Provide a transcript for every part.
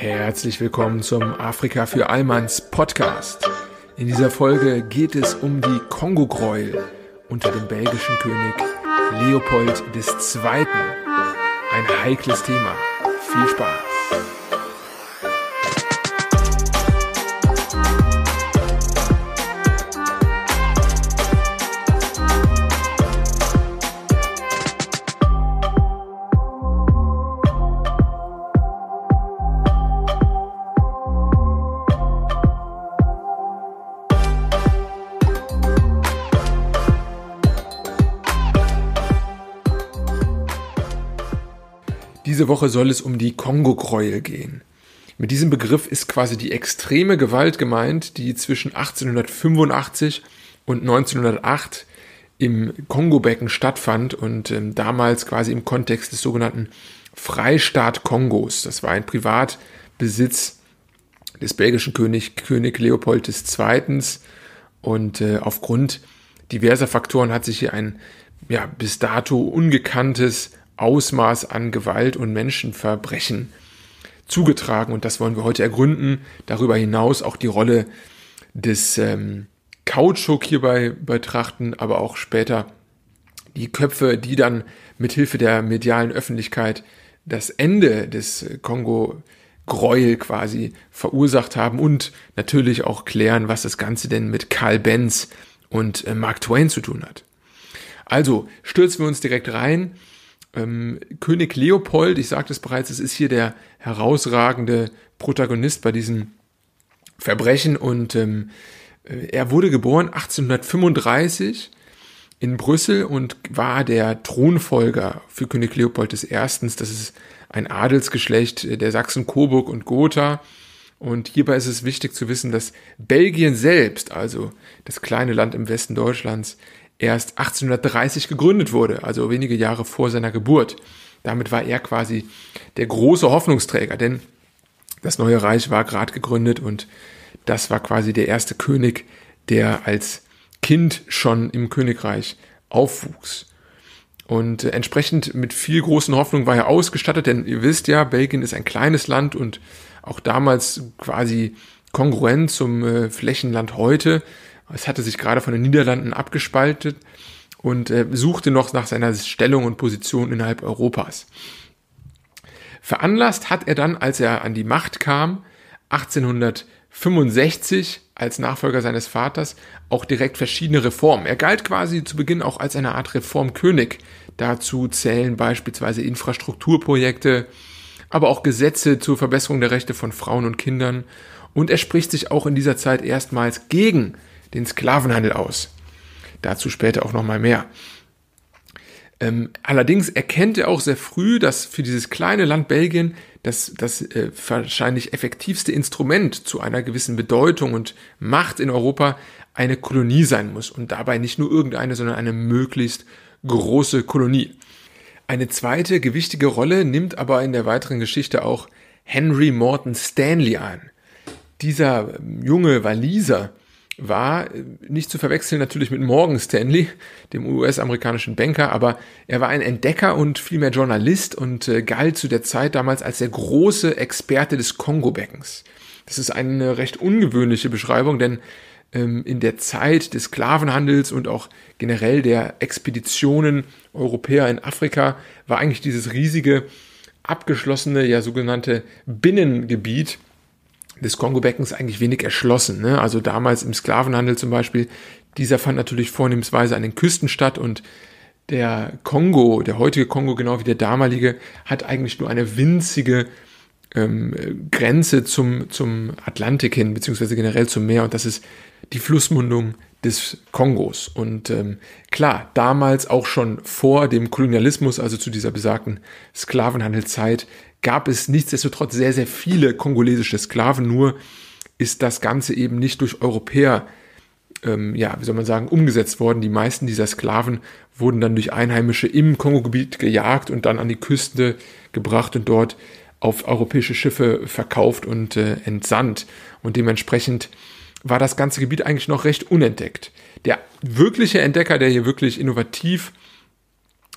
Herzlich willkommen zum Afrika für Allmanns Podcast. In dieser Folge geht es um die Kongo-Gräuel unter dem belgischen König Leopold II. Ein heikles Thema. Viel Spaß! Woche soll es um die Kongo-Gräuel gehen. Mit diesem Begriff ist quasi die extreme Gewalt gemeint, die zwischen 1885 und 1908 im Kongo-Becken stattfand und ähm, damals quasi im Kontext des sogenannten Freistaat Kongos. Das war ein Privatbesitz des belgischen König, König Leopold II. Und äh, aufgrund diverser Faktoren hat sich hier ein ja, bis dato ungekanntes Ausmaß an Gewalt und Menschenverbrechen zugetragen. Und das wollen wir heute ergründen. Darüber hinaus auch die Rolle des ähm, Kautschuk hierbei betrachten, aber auch später die Köpfe, die dann mithilfe der medialen Öffentlichkeit das Ende des Kongo Gräuel quasi verursacht haben und natürlich auch klären, was das Ganze denn mit Karl Benz und äh, Mark Twain zu tun hat. Also stürzen wir uns direkt rein ähm, König Leopold, ich sagte es bereits, es ist hier der herausragende Protagonist bei diesem Verbrechen und ähm, äh, er wurde geboren 1835 in Brüssel und war der Thronfolger für König Leopold I. Das ist ein Adelsgeschlecht äh, der Sachsen, Coburg und Gotha. Und hierbei ist es wichtig zu wissen, dass Belgien selbst, also das kleine Land im Westen Deutschlands, erst 1830 gegründet wurde, also wenige Jahre vor seiner Geburt. Damit war er quasi der große Hoffnungsträger, denn das neue Reich war gerade gegründet und das war quasi der erste König, der als Kind schon im Königreich aufwuchs. Und äh, entsprechend mit viel großen Hoffnungen war er ausgestattet, denn ihr wisst ja, Belgien ist ein kleines Land und auch damals quasi kongruent zum äh, Flächenland heute es hatte sich gerade von den Niederlanden abgespaltet und äh, suchte noch nach seiner Stellung und Position innerhalb Europas. Veranlasst hat er dann, als er an die Macht kam, 1865 als Nachfolger seines Vaters auch direkt verschiedene Reformen. Er galt quasi zu Beginn auch als eine Art Reformkönig. Dazu zählen beispielsweise Infrastrukturprojekte, aber auch Gesetze zur Verbesserung der Rechte von Frauen und Kindern. Und er spricht sich auch in dieser Zeit erstmals gegen den Sklavenhandel aus. Dazu später auch nochmal mehr. Ähm, allerdings erkennt er auch sehr früh, dass für dieses kleine Land Belgien das, das äh, wahrscheinlich effektivste Instrument zu einer gewissen Bedeutung und Macht in Europa eine Kolonie sein muss. Und dabei nicht nur irgendeine, sondern eine möglichst große Kolonie. Eine zweite gewichtige Rolle nimmt aber in der weiteren Geschichte auch Henry Morton Stanley ein. Dieser ähm, junge Waliser war äh, nicht zu verwechseln natürlich mit Morgan Stanley, dem US-amerikanischen Banker, aber er war ein Entdecker und vielmehr Journalist und äh, galt zu der Zeit damals als der große Experte des Kongo-Beckens. Das ist eine recht ungewöhnliche Beschreibung, denn ähm, in der Zeit des Sklavenhandels und auch generell der Expeditionen Europäer in Afrika war eigentlich dieses riesige abgeschlossene, ja sogenannte Binnengebiet des Kongo-Beckens eigentlich wenig erschlossen. Ne? Also damals im Sklavenhandel zum Beispiel, dieser fand natürlich vornehmsweise an den Küsten statt und der Kongo, der heutige Kongo genau wie der damalige, hat eigentlich nur eine winzige ähm, Grenze zum, zum Atlantik hin, beziehungsweise generell zum Meer und das ist die Flussmundung des Kongos. Und ähm, klar, damals auch schon vor dem Kolonialismus, also zu dieser besagten Sklavenhandelszeit, gab es nichtsdestotrotz sehr, sehr viele kongolesische Sklaven. Nur ist das Ganze eben nicht durch Europäer, ähm, ja, wie soll man sagen, umgesetzt worden. Die meisten dieser Sklaven wurden dann durch Einheimische im Kongogebiet gejagt und dann an die Küste gebracht und dort auf europäische Schiffe verkauft und äh, entsandt. Und dementsprechend war das ganze Gebiet eigentlich noch recht unentdeckt. Der wirkliche Entdecker, der hier wirklich innovativ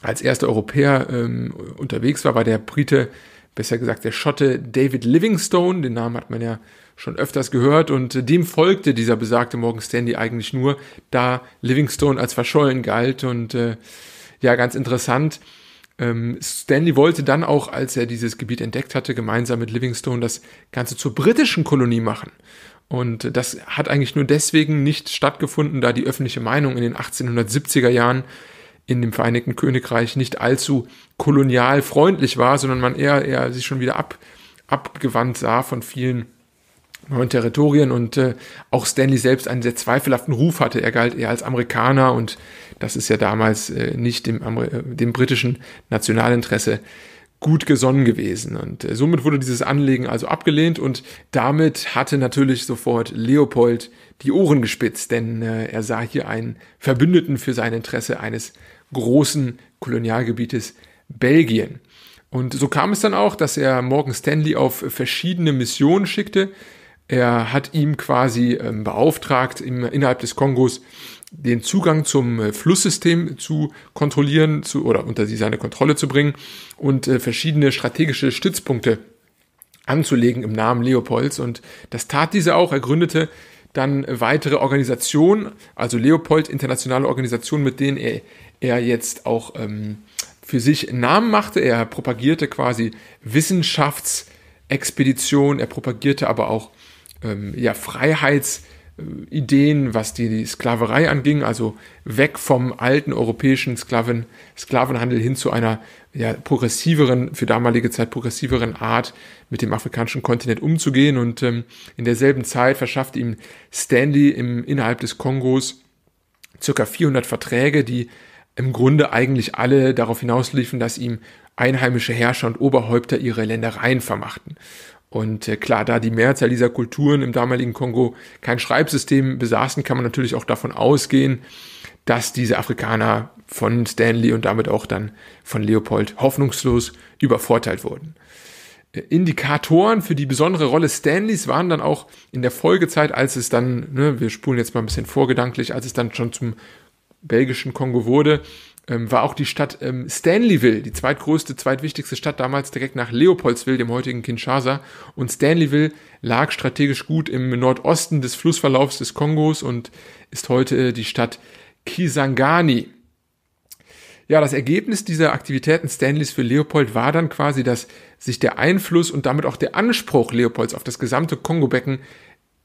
als erster Europäer ähm, unterwegs war, war der Brite, besser gesagt der Schotte David Livingstone. Den Namen hat man ja schon öfters gehört und äh, dem folgte dieser besagte Morgan Stanley eigentlich nur, da Livingstone als verschollen galt und äh, ja, ganz interessant. Ähm, Stanley wollte dann auch, als er dieses Gebiet entdeckt hatte, gemeinsam mit Livingstone das Ganze zur britischen Kolonie machen. Und das hat eigentlich nur deswegen nicht stattgefunden, da die öffentliche Meinung in den 1870er Jahren in dem Vereinigten Königreich nicht allzu kolonial freundlich war, sondern man eher, eher sich schon wieder ab, abgewandt sah von vielen neuen Territorien und äh, auch Stanley selbst einen sehr zweifelhaften Ruf hatte. Er galt eher als Amerikaner und das ist ja damals äh, nicht dem, dem britischen Nationalinteresse gut gesonnen gewesen. Und äh, somit wurde dieses Anlegen also abgelehnt und damit hatte natürlich sofort Leopold die Ohren gespitzt, denn äh, er sah hier einen Verbündeten für sein Interesse eines großen Kolonialgebietes Belgien. Und so kam es dann auch, dass er Morgan Stanley auf verschiedene Missionen schickte. Er hat ihm quasi äh, beauftragt, im, innerhalb des Kongos den Zugang zum äh, Flusssystem zu kontrollieren zu, oder unter seine Kontrolle zu bringen und äh, verschiedene strategische Stützpunkte anzulegen im Namen Leopolds. Und das tat diese auch. Er gründete dann weitere Organisationen, also Leopold, internationale Organisationen, mit denen er, er jetzt auch ähm, für sich Namen machte. Er propagierte quasi Wissenschaftsexpeditionen, er propagierte aber auch ähm, ja, Freiheits- äh, Ideen, was die Sklaverei anging, also weg vom alten europäischen Sklaven, Sklavenhandel hin zu einer ja, progressiveren, für damalige Zeit progressiveren Art, mit dem afrikanischen Kontinent umzugehen. Und ähm, in derselben Zeit verschaffte ihm Stanley im, innerhalb des Kongos ca. 400 Verträge, die im Grunde eigentlich alle darauf hinausliefen, dass ihm einheimische Herrscher und Oberhäupter ihre Ländereien vermachten. Und äh, klar, da die Mehrzahl dieser Kulturen im damaligen Kongo kein Schreibsystem besaßen, kann man natürlich auch davon ausgehen, dass diese Afrikaner von Stanley und damit auch dann von Leopold hoffnungslos übervorteilt wurden. Äh, Indikatoren für die besondere Rolle Stanleys waren dann auch in der Folgezeit, als es dann, ne, wir spulen jetzt mal ein bisschen vorgedanklich, als es dann schon zum belgischen Kongo wurde, ähm, war auch die Stadt ähm, Stanleyville, die zweitgrößte, zweitwichtigste Stadt damals direkt nach Leopoldsville, dem heutigen Kinshasa. Und Stanleyville lag strategisch gut im Nordosten des Flussverlaufs des Kongos und ist heute äh, die Stadt Kisangani. Ja, das Ergebnis dieser Aktivitäten Stanleys für Leopold war dann quasi, dass sich der Einfluss und damit auch der Anspruch Leopolds auf das gesamte Kongobecken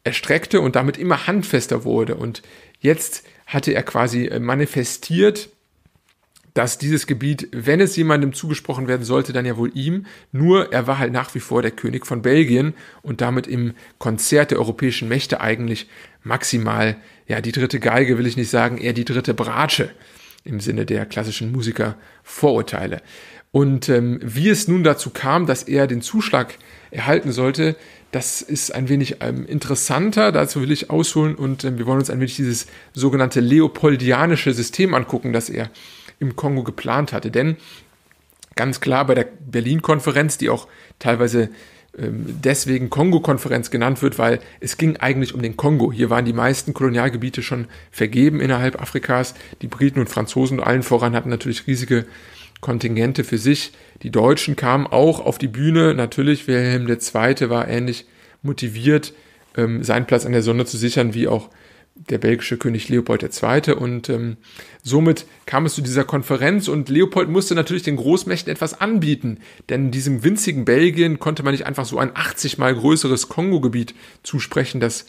erstreckte und damit immer handfester wurde. Und jetzt hatte er quasi äh, manifestiert, dass dieses Gebiet, wenn es jemandem zugesprochen werden sollte, dann ja wohl ihm. Nur er war halt nach wie vor der König von Belgien und damit im Konzert der europäischen Mächte eigentlich maximal, ja, die dritte Geige will ich nicht sagen, eher die dritte Bratsche im Sinne der klassischen Musiker Vorurteile. Und ähm, wie es nun dazu kam, dass er den Zuschlag erhalten sollte, das ist ein wenig ähm, interessanter. Dazu will ich ausholen und ähm, wir wollen uns ein wenig dieses sogenannte leopoldianische System angucken, das er im Kongo geplant hatte. Denn ganz klar bei der Berlin-Konferenz, die auch teilweise ähm, deswegen Kongo-Konferenz genannt wird, weil es ging eigentlich um den Kongo. Hier waren die meisten Kolonialgebiete schon vergeben innerhalb Afrikas. Die Briten und Franzosen und allen voran hatten natürlich riesige Kontingente für sich. Die Deutschen kamen auch auf die Bühne. Natürlich, Wilhelm II. war ähnlich motiviert, ähm, seinen Platz an der Sonne zu sichern, wie auch der belgische König Leopold II. Und ähm, somit kam es zu dieser Konferenz und Leopold musste natürlich den Großmächten etwas anbieten, denn diesem winzigen Belgien konnte man nicht einfach so ein 80 mal größeres Kongo-Gebiet zusprechen. Das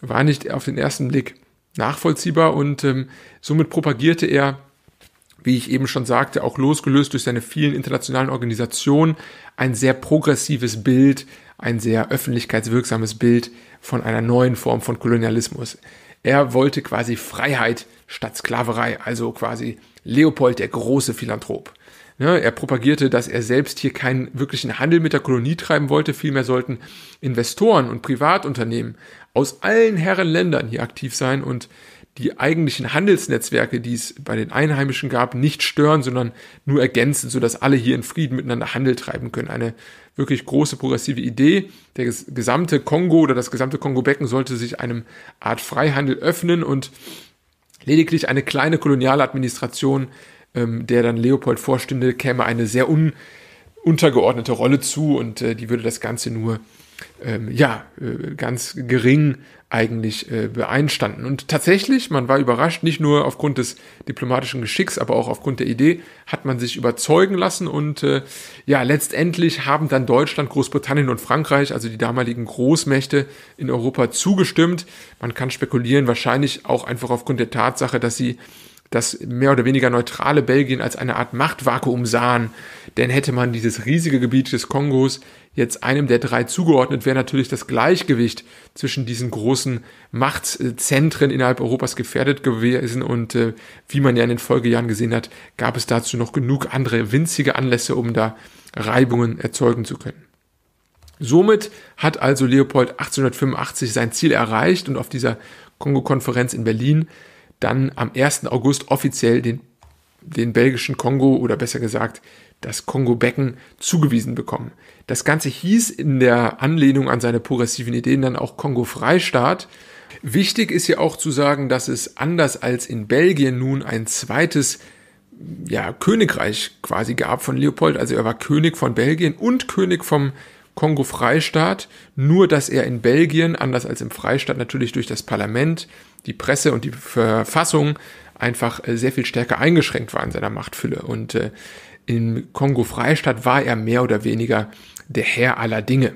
war nicht auf den ersten Blick nachvollziehbar und ähm, somit propagierte er, wie ich eben schon sagte, auch losgelöst durch seine vielen internationalen Organisationen, ein sehr progressives Bild, ein sehr öffentlichkeitswirksames Bild von einer neuen Form von Kolonialismus. Er wollte quasi Freiheit statt Sklaverei, also quasi Leopold der große Philanthrop. Ne, er propagierte, dass er selbst hier keinen wirklichen Handel mit der Kolonie treiben wollte, vielmehr sollten Investoren und Privatunternehmen aus allen Herren Ländern hier aktiv sein und die eigentlichen Handelsnetzwerke, die es bei den Einheimischen gab, nicht stören, sondern nur ergänzen, sodass alle hier in Frieden miteinander Handel treiben können. Eine wirklich große progressive Idee. Der gesamte Kongo oder das gesamte Kongo-Becken sollte sich einem Art Freihandel öffnen und lediglich eine kleine koloniale Administration, ähm, der dann Leopold vorstünde, käme eine sehr un untergeordnete Rolle zu und äh, die würde das Ganze nur ähm, ja, äh, ganz gering eigentlich äh, beeinstanden. Und tatsächlich, man war überrascht, nicht nur aufgrund des diplomatischen Geschicks, aber auch aufgrund der Idee, hat man sich überzeugen lassen und äh, ja, letztendlich haben dann Deutschland, Großbritannien und Frankreich, also die damaligen Großmächte in Europa zugestimmt. Man kann spekulieren, wahrscheinlich auch einfach aufgrund der Tatsache, dass sie das mehr oder weniger neutrale Belgien als eine Art Machtvakuum sahen. Denn hätte man dieses riesige Gebiet des Kongos jetzt einem der drei zugeordnet, wäre natürlich das Gleichgewicht zwischen diesen großen Machtzentren innerhalb Europas gefährdet gewesen. Und äh, wie man ja in den Folgejahren gesehen hat, gab es dazu noch genug andere winzige Anlässe, um da Reibungen erzeugen zu können. Somit hat also Leopold 1885 sein Ziel erreicht und auf dieser Kongo-Konferenz in Berlin dann am 1. August offiziell den, den belgischen Kongo oder besser gesagt das Kongo-Becken zugewiesen bekommen. Das Ganze hieß in der Anlehnung an seine progressiven Ideen dann auch Kongo-Freistaat. Wichtig ist ja auch zu sagen, dass es anders als in Belgien nun ein zweites ja, Königreich quasi gab von Leopold. Also er war König von Belgien und König vom Kongo-Freistaat, nur dass er in Belgien, anders als im Freistaat, natürlich durch das Parlament die Presse und die Verfassung einfach äh, sehr viel stärker eingeschränkt war in seiner Machtfülle. Und äh, im Kongo-Freistaat war er mehr oder weniger der Herr aller Dinge.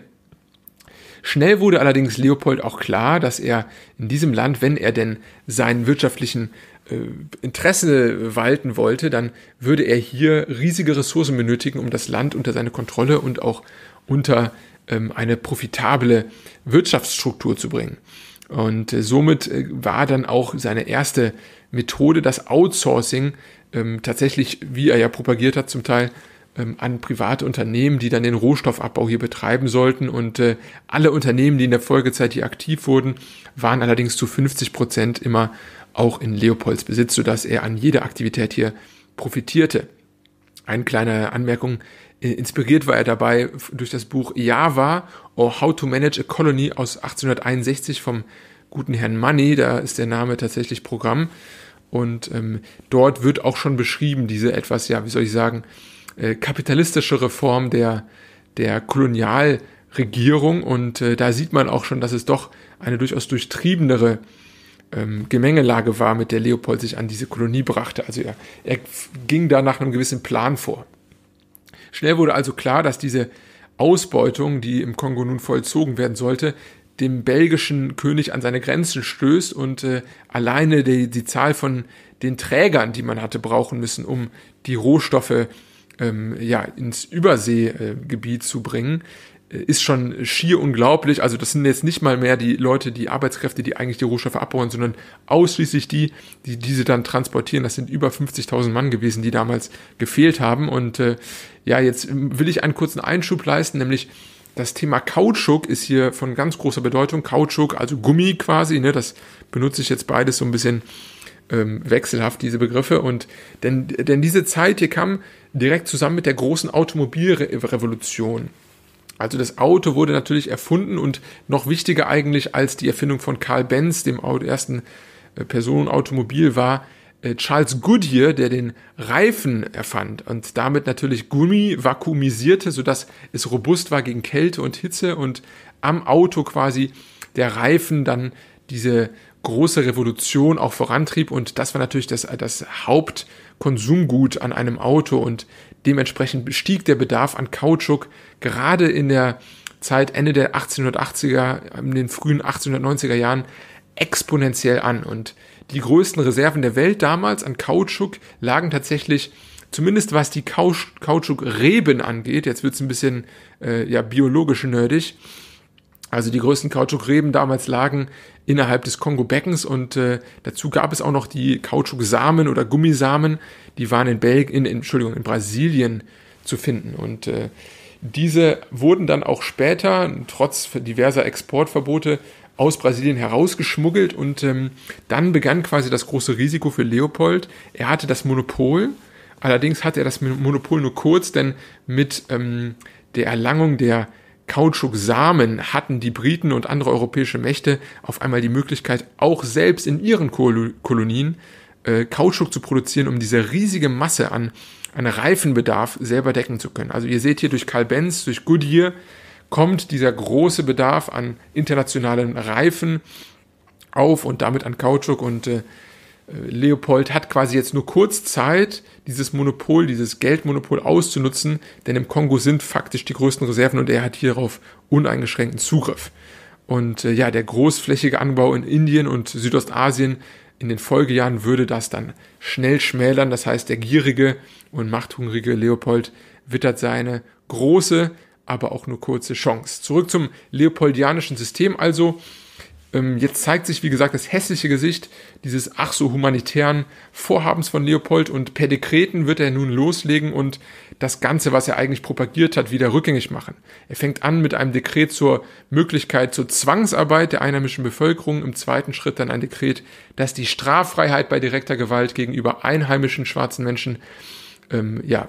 Schnell wurde allerdings Leopold auch klar, dass er in diesem Land, wenn er denn seinen wirtschaftlichen äh, Interesse walten wollte, dann würde er hier riesige Ressourcen benötigen, um das Land unter seine Kontrolle und auch unter ähm, eine profitable Wirtschaftsstruktur zu bringen. Und äh, somit äh, war dann auch seine erste Methode, das Outsourcing, ähm, tatsächlich, wie er ja propagiert hat, zum Teil ähm, an private Unternehmen, die dann den Rohstoffabbau hier betreiben sollten. Und äh, alle Unternehmen, die in der Folgezeit hier aktiv wurden, waren allerdings zu 50 Prozent immer auch in Leopolds Besitz, sodass er an jeder Aktivität hier profitierte. Eine kleine Anmerkung äh, inspiriert war er dabei durch das Buch Java or oh, How to Manage a Colony aus 1861 vom guten Herrn Money. Da ist der Name tatsächlich Programm. Und ähm, dort wird auch schon beschrieben, diese etwas, ja, wie soll ich sagen, äh, kapitalistische Reform der, der Kolonialregierung. Und äh, da sieht man auch schon, dass es doch eine durchaus durchtriebenere ähm, Gemengelage war, mit der Leopold sich an diese Kolonie brachte. Also er, er ging da nach einem gewissen Plan vor. Schnell wurde also klar, dass diese Ausbeutung, die im Kongo nun vollzogen werden sollte, dem belgischen König an seine Grenzen stößt und äh, alleine die, die, Zahl von den Trägern, die man hatte brauchen müssen, um die Rohstoffe ähm, ja, ins Überseegebiet äh, zu bringen, ist schon schier unglaublich. Also das sind jetzt nicht mal mehr die Leute, die Arbeitskräfte, die eigentlich die Rohstoffe abbauen, sondern ausschließlich die, die diese dann transportieren. Das sind über 50.000 Mann gewesen, die damals gefehlt haben. Und äh, ja, jetzt will ich einen kurzen Einschub leisten, nämlich das Thema Kautschuk ist hier von ganz großer Bedeutung. Kautschuk, also Gummi quasi, ne, das benutze ich jetzt beides so ein bisschen ähm, wechselhaft, diese Begriffe. Und denn, denn diese Zeit hier kam direkt zusammen mit der großen Automobilrevolution. Also das Auto wurde natürlich erfunden und noch wichtiger eigentlich als die Erfindung von Carl Benz, dem ersten äh, Personenautomobil, war äh, Charles Goodyear, der den Reifen erfand und damit natürlich Gummi vakuumisierte, sodass es robust war gegen Kälte und Hitze und am Auto quasi der Reifen dann diese große Revolution auch vorantrieb und das war natürlich das, äh, das Hauptkonsumgut an einem Auto und Dementsprechend stieg der Bedarf an Kautschuk gerade in der Zeit Ende der 1880er, in den frühen 1890er Jahren exponentiell an. Und die größten Reserven der Welt damals an Kautschuk lagen tatsächlich, zumindest was die Kautschuk-Reben angeht, jetzt wird's ein bisschen äh, ja, biologisch nerdig, also die größten Kautschukreben damals lagen innerhalb des Kongo-Beckens und äh, dazu gab es auch noch die Kautschuksamen oder Gummisamen, die waren in Belgien, Entschuldigung, in Brasilien zu finden und äh, diese wurden dann auch später trotz diverser Exportverbote aus Brasilien herausgeschmuggelt und ähm, dann begann quasi das große Risiko für Leopold. Er hatte das Monopol, allerdings hatte er das Monopol nur kurz, denn mit ähm, der Erlangung der Kautschuksamen hatten die Briten und andere europäische Mächte auf einmal die Möglichkeit, auch selbst in ihren Kol Kolonien äh, Kautschuk zu produzieren, um diese riesige Masse an, an Reifenbedarf selber decken zu können. Also ihr seht hier durch Carl Benz, durch Goodyear kommt dieser große Bedarf an internationalen Reifen auf und damit an Kautschuk und äh, Leopold hat quasi jetzt nur kurz Zeit, dieses Monopol, dieses Geldmonopol auszunutzen, denn im Kongo sind faktisch die größten Reserven und er hat hierauf uneingeschränkten Zugriff. Und äh, ja, der großflächige Anbau in Indien und Südostasien in den Folgejahren würde das dann schnell schmälern. Das heißt, der gierige und machthungrige Leopold wittert seine große, aber auch nur kurze Chance. Zurück zum leopoldianischen System also. Ähm, jetzt zeigt sich, wie gesagt, das hässliche Gesicht dieses ach so humanitären Vorhabens von Leopold und per Dekreten wird er nun loslegen und das Ganze, was er eigentlich propagiert hat, wieder rückgängig machen. Er fängt an mit einem Dekret zur Möglichkeit zur Zwangsarbeit der einheimischen Bevölkerung, im zweiten Schritt dann ein Dekret, dass die Straffreiheit bei direkter Gewalt gegenüber einheimischen schwarzen Menschen ähm, ja,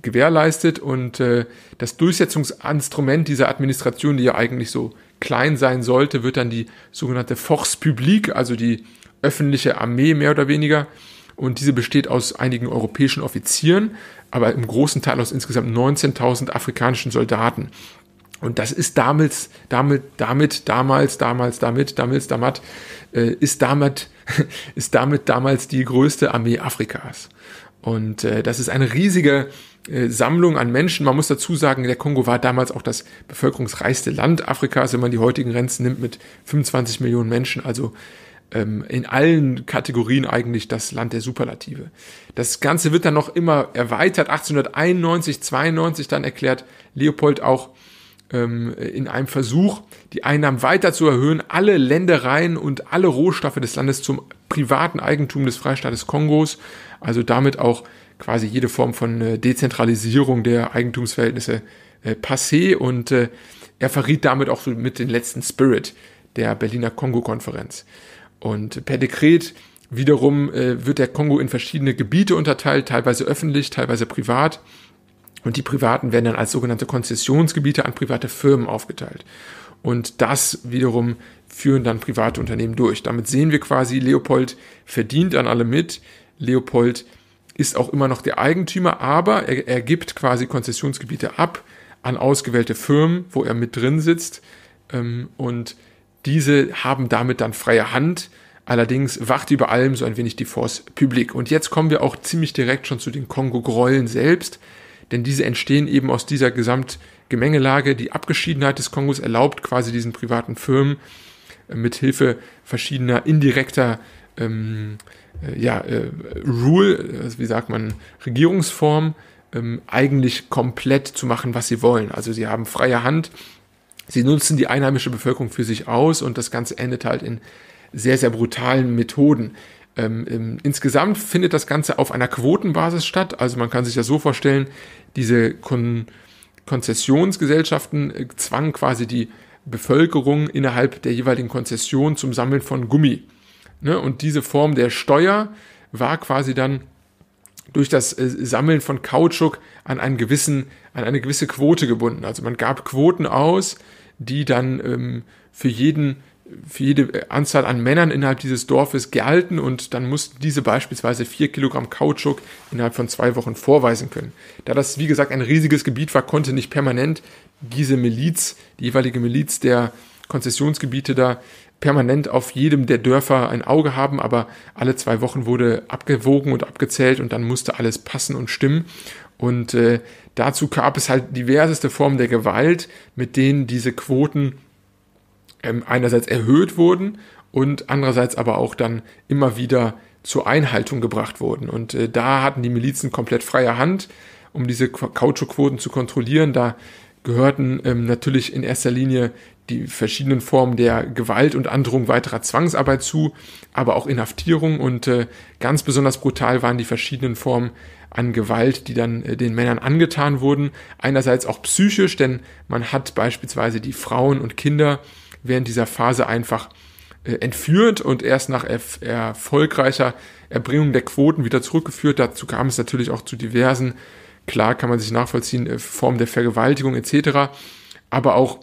gewährleistet und äh, das Durchsetzungsinstrument dieser Administration, die ja eigentlich so klein sein sollte, wird dann die sogenannte Force Publique, also die öffentliche Armee mehr oder weniger. Und diese besteht aus einigen europäischen Offizieren, aber im großen Teil aus insgesamt 19.000 afrikanischen Soldaten. Und das ist damals, damit, damit, damals, damals, damit, damals, damit, äh, ist damit, ist damit damals die größte Armee Afrikas. Und äh, das ist eine riesige äh, Sammlung an Menschen. Man muss dazu sagen, der Kongo war damals auch das bevölkerungsreichste Land Afrikas, wenn man die heutigen Grenzen nimmt mit 25 Millionen Menschen. Also ähm, in allen Kategorien eigentlich das Land der Superlative. Das Ganze wird dann noch immer erweitert. 1891, 92 dann erklärt Leopold auch ähm, in einem Versuch, die Einnahmen weiter zu erhöhen, alle Ländereien und alle Rohstoffe des Landes zum privaten Eigentum des Freistaates Kongos, also damit auch quasi jede Form von äh, Dezentralisierung der Eigentumsverhältnisse äh, passé und äh, er verriet damit auch so mit den letzten Spirit der Berliner Kongo-Konferenz. Und per Dekret wiederum wird der Kongo in verschiedene Gebiete unterteilt, teilweise öffentlich, teilweise privat. Und die privaten werden dann als sogenannte Konzessionsgebiete an private Firmen aufgeteilt. Und das wiederum führen dann private Unternehmen durch. Damit sehen wir quasi, Leopold verdient an alle mit. Leopold ist auch immer noch der Eigentümer, aber er, er gibt quasi Konzessionsgebiete ab an ausgewählte Firmen, wo er mit drin sitzt. Ähm, und diese haben damit dann freie Hand. Allerdings wacht über allem so ein wenig die Force Publique. Und jetzt kommen wir auch ziemlich direkt schon zu den kongo grollen selbst, denn diese entstehen eben aus dieser Gesamtgemengelage. Die Abgeschiedenheit des Kongos erlaubt quasi diesen privaten Firmen mit Hilfe verschiedener indirekter ähm, äh, ja, äh, Rule, also wie sagt man, Regierungsform, ähm, eigentlich komplett zu machen, was sie wollen. Also sie haben freie Hand, sie nutzen die einheimische Bevölkerung für sich aus und das Ganze endet halt in sehr, sehr brutalen Methoden. Ähm, ähm, insgesamt findet das Ganze auf einer Quotenbasis statt. Also man kann sich ja so vorstellen, diese Kon Konzessionsgesellschaften äh, zwangen quasi die Bevölkerung innerhalb der jeweiligen Konzession zum Sammeln von Gummi. Ne? Und diese Form der Steuer war quasi dann durch das äh, Sammeln von Kautschuk an, einen gewissen, an eine gewisse Quote gebunden. Also man gab Quoten aus, die dann ähm, für jeden für jede äh, Anzahl an Männern innerhalb dieses Dorfes gelten und dann mussten diese beispielsweise vier Kilogramm Kautschuk innerhalb von zwei Wochen vorweisen können. Da das, wie gesagt, ein riesiges Gebiet war, konnte nicht permanent diese Miliz, die jeweilige Miliz der Konzessionsgebiete da permanent auf jedem der Dörfer ein Auge haben, aber alle zwei Wochen wurde abgewogen und abgezählt und dann musste alles passen und stimmen. Und äh, dazu gab es halt diverseste Formen der Gewalt, mit denen diese Quoten ähm, einerseits erhöht wurden und andererseits aber auch dann immer wieder zur Einhaltung gebracht wurden. Und äh, da hatten die Milizen komplett freie Hand, um diese Kautschukquoten zu kontrollieren. Da gehörten ähm, natürlich in erster Linie die verschiedenen Formen der Gewalt und Androhung weiterer Zwangsarbeit zu, aber auch Inhaftierung und äh, ganz besonders brutal waren die verschiedenen Formen an Gewalt, die dann äh, den Männern angetan wurden. Einerseits auch psychisch, denn man hat beispielsweise die Frauen und Kinder während dieser Phase einfach äh, entführt und erst nach erf erfolgreicher Erbringung der Quoten wieder zurückgeführt. Dazu kam es natürlich auch zu diversen Klar kann man sich nachvollziehen, äh, Form der Vergewaltigung etc. Aber auch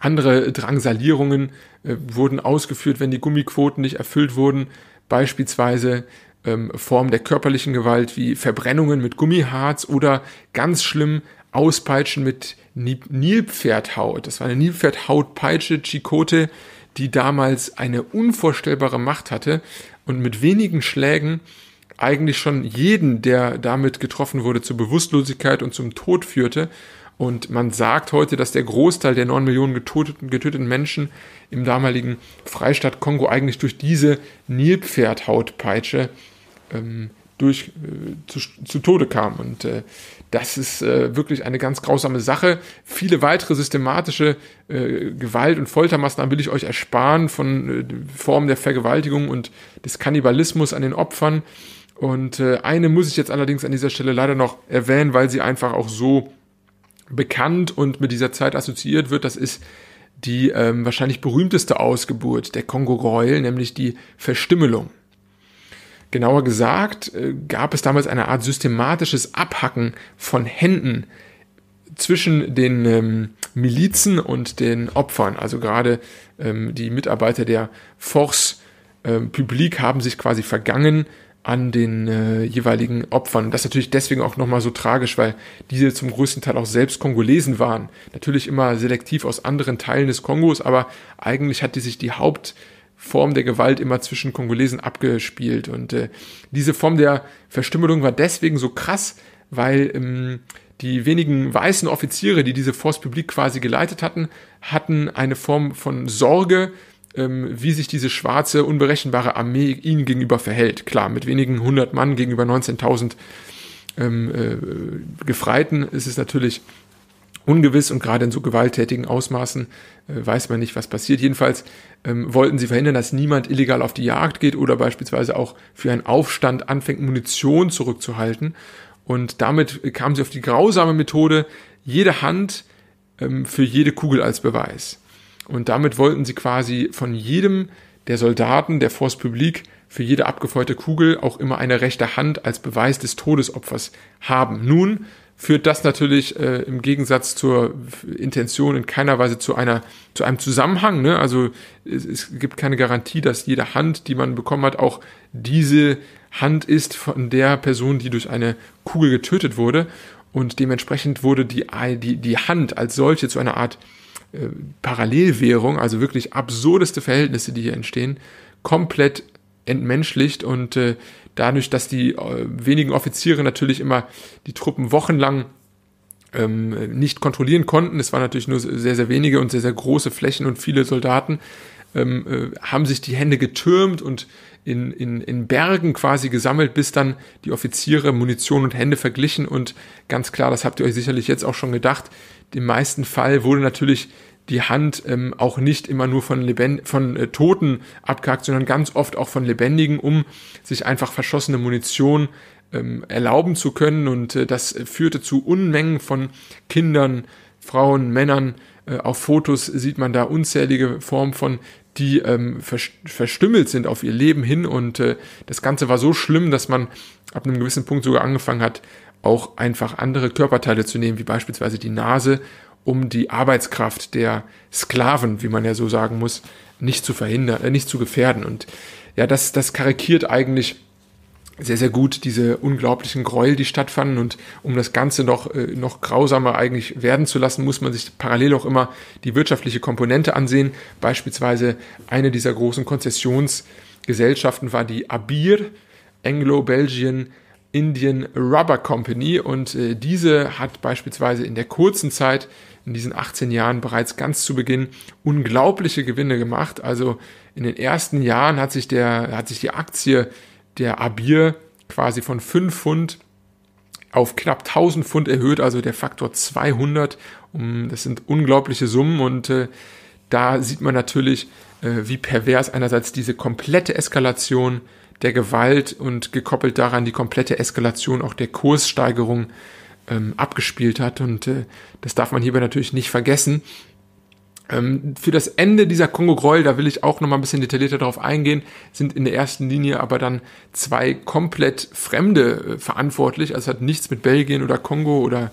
andere Drangsalierungen äh, wurden ausgeführt, wenn die Gummiquoten nicht erfüllt wurden. Beispielsweise ähm, Formen der körperlichen Gewalt wie Verbrennungen mit Gummiharz oder ganz schlimm Auspeitschen mit Nilpferdhaut. Das war eine Nilpferdhautpeitsche, Chicote, die damals eine unvorstellbare Macht hatte und mit wenigen Schlägen eigentlich schon jeden, der damit getroffen wurde, zur Bewusstlosigkeit und zum Tod führte. Und man sagt heute, dass der Großteil der 9 Millionen getöteten, getöteten Menschen im damaligen Freistaat Kongo eigentlich durch diese Nilpferdhautpeitsche ähm, durch, äh, zu, zu, Tode kam. Und äh, das ist äh, wirklich eine ganz grausame Sache. Viele weitere systematische äh, Gewalt- und Foltermaßnahmen will ich euch ersparen von äh, Formen der Vergewaltigung und des Kannibalismus an den Opfern. Und äh, eine muss ich jetzt allerdings an dieser Stelle leider noch erwähnen, weil sie einfach auch so bekannt und mit dieser Zeit assoziiert wird. Das ist die ähm, wahrscheinlich berühmteste Ausgeburt der kongo greuel nämlich die Verstümmelung. Genauer gesagt äh, gab es damals eine Art systematisches Abhacken von Händen zwischen den ähm, Milizen und den Opfern. Also gerade ähm, die Mitarbeiter der Force ähm, Publik haben sich quasi vergangen an den äh, jeweiligen Opfern. Und das ist natürlich deswegen auch nochmal so tragisch, weil diese zum größten Teil auch selbst Kongolesen waren. Natürlich immer selektiv aus anderen Teilen des Kongos, aber eigentlich hatte sich die Hauptform der Gewalt immer zwischen Kongolesen abgespielt. Und äh, diese Form der Verstümmelung war deswegen so krass, weil ähm, die wenigen weißen Offiziere, die diese Force Publik quasi geleitet hatten, hatten eine Form von Sorge, ähm, wie sich diese schwarze, unberechenbare Armee ihnen gegenüber verhält. Klar, mit wenigen hundert Mann gegenüber 19.000 ähm, äh, Gefreiten ist es natürlich ungewiss und gerade in so gewalttätigen Ausmaßen äh, weiß man nicht, was passiert. Jedenfalls ähm, wollten sie verhindern, dass niemand illegal auf die Jagd geht oder beispielsweise auch für einen Aufstand anfängt, Munition zurückzuhalten. Und damit kamen sie auf die grausame Methode, jede Hand ähm, für jede Kugel als Beweis. Und damit wollten sie quasi von jedem der Soldaten der Force Publique für jede abgefeuerte Kugel auch immer eine rechte Hand als Beweis des Todesopfers haben. Nun führt das natürlich äh, im Gegensatz zur Intention in keiner Weise zu einer zu einem Zusammenhang. Ne? Also es, es gibt keine Garantie, dass jede Hand, die man bekommen hat, auch diese Hand ist von der Person, die durch eine Kugel getötet wurde. Und dementsprechend wurde die, die, die Hand als solche zu einer Art äh, Parallelwährung, also wirklich absurdeste Verhältnisse, die hier entstehen, komplett entmenschlicht und äh, dadurch, dass die äh, wenigen Offiziere natürlich immer die Truppen wochenlang ähm, nicht kontrollieren konnten, es waren natürlich nur sehr, sehr wenige und sehr, sehr große Flächen und viele Soldaten, ähm, äh, haben sich die Hände getürmt und in, in, in Bergen quasi gesammelt, bis dann die Offiziere Munition und Hände verglichen. Und ganz klar, das habt ihr euch sicherlich jetzt auch schon gedacht, im meisten Fall wurde natürlich die Hand ähm, auch nicht immer nur von, Lebend von äh, Toten abgehakt, sondern ganz oft auch von Lebendigen, um sich einfach verschossene Munition ähm, erlauben zu können. Und äh, das führte zu Unmengen von Kindern, Frauen, Männern. Äh, auf Fotos sieht man da unzählige Formen von die ähm, verstümmelt sind auf ihr Leben hin. Und äh, das Ganze war so schlimm, dass man ab einem gewissen Punkt sogar angefangen hat, auch einfach andere Körperteile zu nehmen, wie beispielsweise die Nase, um die Arbeitskraft der Sklaven, wie man ja so sagen muss, nicht zu verhindern, äh, nicht zu gefährden. Und ja, das, das karikiert eigentlich sehr, sehr gut diese unglaublichen Gräuel, die stattfanden. Und um das Ganze noch, äh, noch grausamer eigentlich werden zu lassen, muss man sich parallel auch immer die wirtschaftliche Komponente ansehen. Beispielsweise eine dieser großen Konzessionsgesellschaften war die ABIR, Anglo-Belgian Indian Rubber Company. Und äh, diese hat beispielsweise in der kurzen Zeit, in diesen 18 Jahren bereits ganz zu Beginn, unglaubliche Gewinne gemacht. Also in den ersten Jahren hat sich, der, hat sich die Aktie der Abir quasi von 5 Pfund auf knapp 1000 Pfund erhöht, also der Faktor 200. Das sind unglaubliche Summen und äh, da sieht man natürlich, äh, wie pervers einerseits diese komplette Eskalation der Gewalt und gekoppelt daran die komplette Eskalation auch der Kurssteigerung ähm, abgespielt hat. Und äh, das darf man hierbei natürlich nicht vergessen. Ähm, für das Ende dieser Kongo-Gräuel, da will ich auch nochmal ein bisschen detaillierter darauf eingehen, sind in der ersten Linie aber dann zwei komplett Fremde äh, verantwortlich. Also hat nichts mit Belgien oder Kongo oder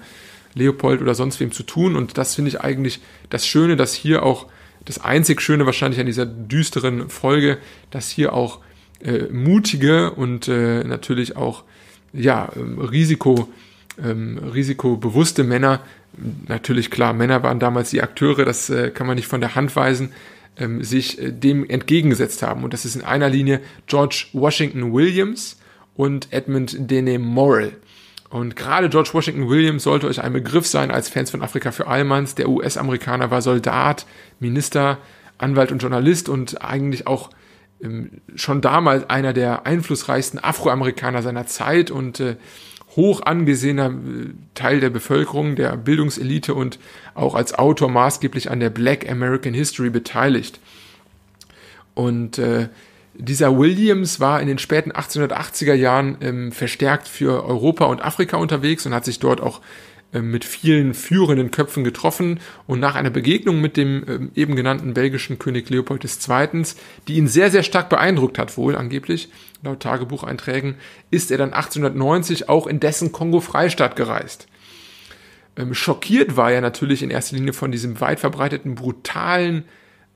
Leopold oder sonst wem zu tun. Und das finde ich eigentlich das Schöne, dass hier auch, das einzig Schöne wahrscheinlich an dieser düsteren Folge, dass hier auch äh, mutige und äh, natürlich auch ja, äh, Risiko ähm, risikobewusste Männer, natürlich klar, Männer waren damals die Akteure, das äh, kann man nicht von der Hand weisen, ähm, sich äh, dem entgegengesetzt haben. Und das ist in einer Linie George Washington Williams und Edmund Dene Morrill. Und gerade George Washington Williams sollte euch ein Begriff sein als Fans von Afrika für Allmanns. Der US-Amerikaner war Soldat, Minister, Anwalt und Journalist und eigentlich auch ähm, schon damals einer der einflussreichsten Afroamerikaner seiner Zeit und äh, hoch angesehener äh, Teil der Bevölkerung, der Bildungselite und auch als Autor maßgeblich an der Black American History beteiligt. Und äh, dieser Williams war in den späten 1880er Jahren ähm, verstärkt für Europa und Afrika unterwegs und hat sich dort auch äh, mit vielen führenden Köpfen getroffen und nach einer Begegnung mit dem ähm, eben genannten belgischen König Leopold II., die ihn sehr, sehr stark beeindruckt hat, wohl angeblich, laut Tagebucheinträgen, ist er dann 1890 auch in dessen Kongo-Freistaat gereist. Ähm, schockiert war er natürlich in erster Linie von diesem weit verbreiteten brutalen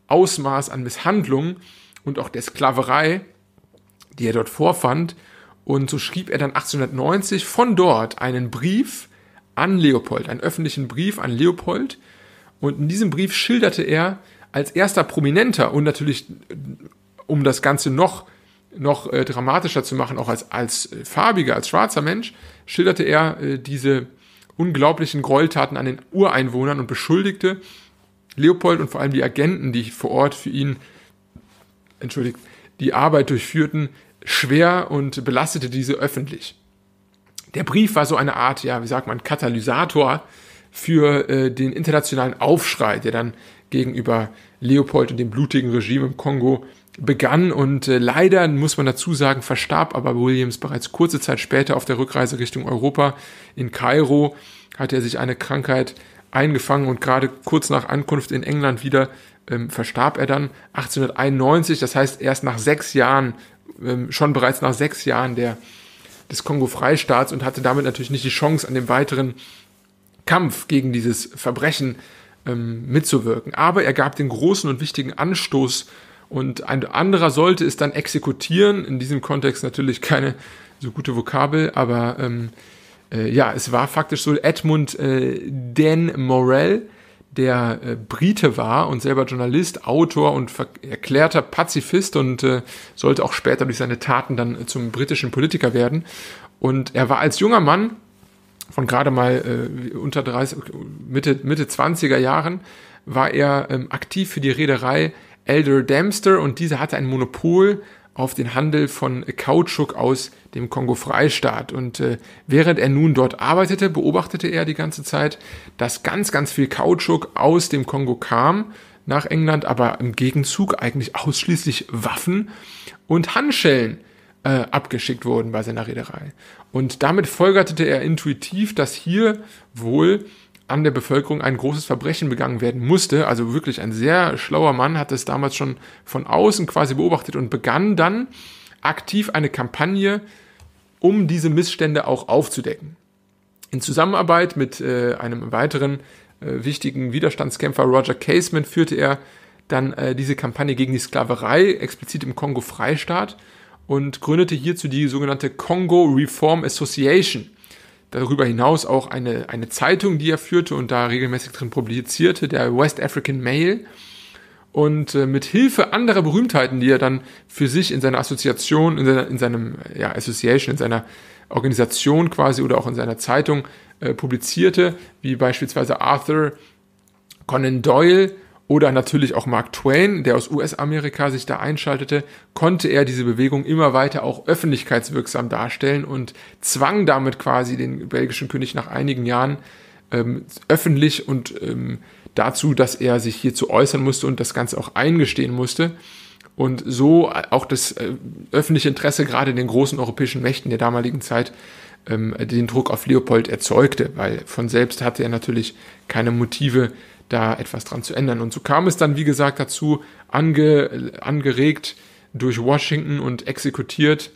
Ausmaß an Misshandlung und auch der Sklaverei, die er dort vorfand. Und so schrieb er dann 1890 von dort einen Brief, an Leopold, einen öffentlichen Brief an Leopold. Und in diesem Brief schilderte er als erster Prominenter und natürlich, um das Ganze noch, noch äh, dramatischer zu machen, auch als, als äh, farbiger, als schwarzer Mensch, schilderte er äh, diese unglaublichen Gräueltaten an den Ureinwohnern und beschuldigte Leopold und vor allem die Agenten, die vor Ort für ihn, entschuldigt, die Arbeit durchführten, schwer und belastete diese öffentlich. Der Brief war so eine Art, ja, wie sagt man, Katalysator für äh, den internationalen Aufschrei, der dann gegenüber Leopold und dem blutigen Regime im Kongo begann und äh, leider muss man dazu sagen, verstarb aber Williams bereits kurze Zeit später auf der Rückreise Richtung Europa. In Kairo hatte er sich eine Krankheit eingefangen und gerade kurz nach Ankunft in England wieder ähm, verstarb er dann 1891, das heißt erst nach sechs Jahren, ähm, schon bereits nach sechs Jahren der des Kongo-Freistaats und hatte damit natürlich nicht die Chance, an dem weiteren Kampf gegen dieses Verbrechen ähm, mitzuwirken. Aber er gab den großen und wichtigen Anstoß und ein anderer sollte es dann exekutieren. In diesem Kontext natürlich keine so gute Vokabel, aber ähm, äh, ja, es war faktisch so Edmund äh, Dan Morell, der äh, Brite war und selber Journalist, Autor und erklärter Pazifist und äh, sollte auch später durch seine Taten dann äh, zum britischen Politiker werden. Und er war als junger Mann von gerade mal äh, unter 30, Mitte, Mitte 20er Jahren, war er ähm, aktiv für die Reederei Elder Dempster und diese hatte ein Monopol auf den Handel von Kautschuk aus dem Kongo-Freistaat. Und äh, während er nun dort arbeitete, beobachtete er die ganze Zeit, dass ganz, ganz viel Kautschuk aus dem Kongo kam nach England, aber im Gegenzug eigentlich ausschließlich Waffen und Handschellen äh, abgeschickt wurden bei seiner Reederei. Und damit folgerte er intuitiv, dass hier wohl an der Bevölkerung ein großes Verbrechen begangen werden musste. Also wirklich ein sehr schlauer Mann hat es damals schon von außen quasi beobachtet und begann dann aktiv eine Kampagne, um diese Missstände auch aufzudecken. In Zusammenarbeit mit äh, einem weiteren äh, wichtigen Widerstandskämpfer Roger Caseman führte er dann äh, diese Kampagne gegen die Sklaverei, explizit im Kongo-Freistaat, und gründete hierzu die sogenannte Congo Reform Association darüber hinaus auch eine, eine Zeitung, die er führte und da regelmäßig drin publizierte, der West African Mail. Und äh, mit Hilfe anderer Berühmtheiten, die er dann für sich in seiner Assoziation, in, seiner, in seinem ja, Association, in seiner Organisation quasi oder auch in seiner Zeitung äh, publizierte, wie beispielsweise Arthur Conan Doyle, oder natürlich auch Mark Twain, der aus US-Amerika sich da einschaltete, konnte er diese Bewegung immer weiter auch öffentlichkeitswirksam darstellen und zwang damit quasi den belgischen König nach einigen Jahren ähm, öffentlich und ähm, dazu, dass er sich hierzu äußern musste und das Ganze auch eingestehen musste. Und so äh, auch das äh, öffentliche Interesse gerade in den großen europäischen Mächten der damaligen Zeit ähm, den Druck auf Leopold erzeugte, weil von selbst hatte er natürlich keine Motive, da etwas dran zu ändern. Und so kam es dann, wie gesagt, dazu, ange, angeregt durch Washington und exekutiert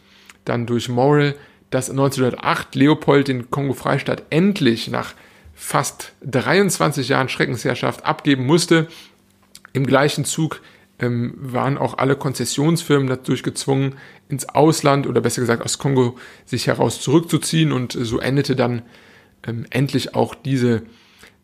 dann durch Morrill, dass 1908 Leopold den Kongo-Freistaat endlich nach fast 23 Jahren Schreckensherrschaft abgeben musste. Im gleichen Zug ähm, waren auch alle Konzessionsfirmen dadurch gezwungen, ins Ausland oder besser gesagt aus Kongo sich heraus zurückzuziehen und so endete dann ähm, endlich auch diese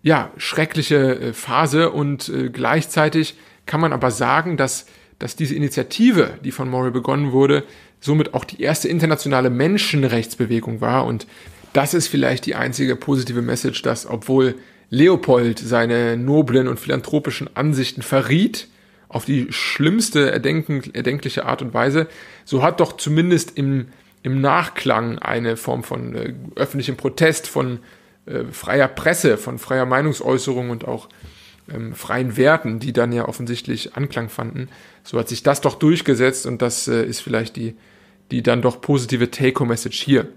ja, schreckliche äh, Phase und äh, gleichzeitig kann man aber sagen, dass, dass diese Initiative, die von Morrill begonnen wurde, somit auch die erste internationale Menschenrechtsbewegung war und das ist vielleicht die einzige positive Message, dass obwohl Leopold seine noblen und philanthropischen Ansichten verriet, auf die schlimmste erdenkliche Art und Weise, so hat doch zumindest im, im Nachklang eine Form von äh, öffentlichem Protest, von äh, freier Presse, von freier Meinungsäußerung und auch ähm, freien Werten, die dann ja offensichtlich Anklang fanden. So hat sich das doch durchgesetzt und das äh, ist vielleicht die, die dann doch positive Take-Home-Message hier.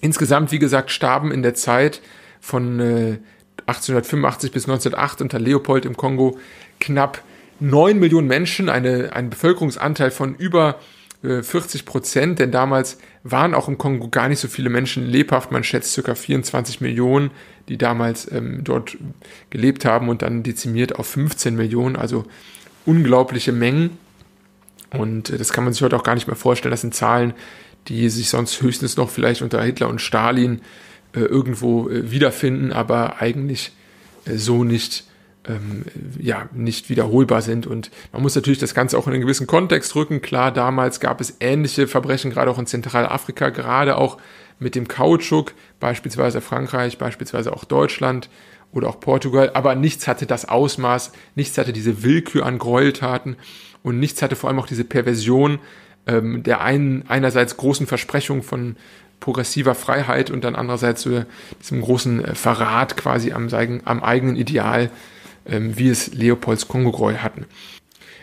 Insgesamt, wie gesagt, starben in der Zeit von äh, 1885 bis 1908 unter Leopold im Kongo knapp 9 Millionen Menschen, eine, ein Bevölkerungsanteil von über äh, 40 Prozent, denn damals waren auch im Kongo gar nicht so viele Menschen lebhaft. Man schätzt ca. 24 Millionen, die damals ähm, dort gelebt haben und dann dezimiert auf 15 Millionen, also unglaubliche Mengen. Und äh, das kann man sich heute auch gar nicht mehr vorstellen. Das sind Zahlen, die sich sonst höchstens noch vielleicht unter Hitler und Stalin äh, irgendwo äh, wiederfinden, aber eigentlich äh, so nicht ähm, ja, nicht wiederholbar sind. Und man muss natürlich das Ganze auch in einen gewissen Kontext rücken. Klar, damals gab es ähnliche Verbrechen, gerade auch in Zentralafrika, gerade auch mit dem Kautschuk, beispielsweise Frankreich, beispielsweise auch Deutschland oder auch Portugal. Aber nichts hatte das Ausmaß, nichts hatte diese Willkür an Gräueltaten und nichts hatte vor allem auch diese Perversion ähm, der einen, einerseits großen Versprechung von progressiver Freiheit und dann andererseits so äh, diesem großen äh, Verrat quasi am, am eigenen Ideal ähm, wie es Leopolds Kongoroi hatten.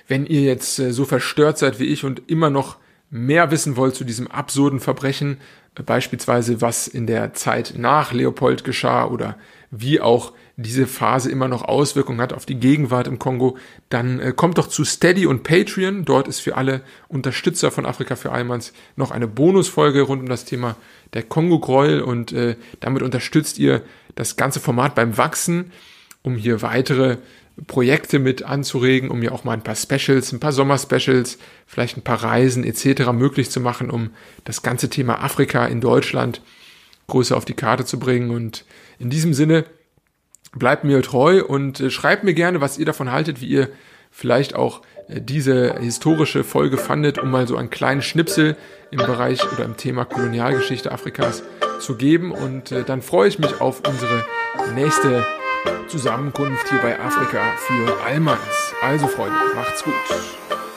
Wenn ihr jetzt äh, so verstört seid wie ich und immer noch mehr wissen wollt zu diesem absurden Verbrechen, äh, beispielsweise was in der Zeit nach Leopold geschah oder wie auch diese Phase immer noch Auswirkungen hat auf die Gegenwart im Kongo, dann äh, kommt doch zu Steady und Patreon. Dort ist für alle Unterstützer von Afrika für Allmanns noch eine Bonusfolge rund um das Thema der Kongo-Gräuel und äh, damit unterstützt ihr das ganze Format beim Wachsen um hier weitere Projekte mit anzuregen, um hier auch mal ein paar Specials, ein paar Sommerspecials, vielleicht ein paar Reisen etc. möglich zu machen, um das ganze Thema Afrika in Deutschland größer auf die Karte zu bringen. Und in diesem Sinne, bleibt mir treu und äh, schreibt mir gerne, was ihr davon haltet, wie ihr vielleicht auch äh, diese historische Folge fandet, um mal so einen kleinen Schnipsel im Bereich oder im Thema Kolonialgeschichte Afrikas zu geben. Und äh, dann freue ich mich auf unsere nächste Zusammenkunft hier bei Afrika für Allmanns. Also Freunde, macht's gut.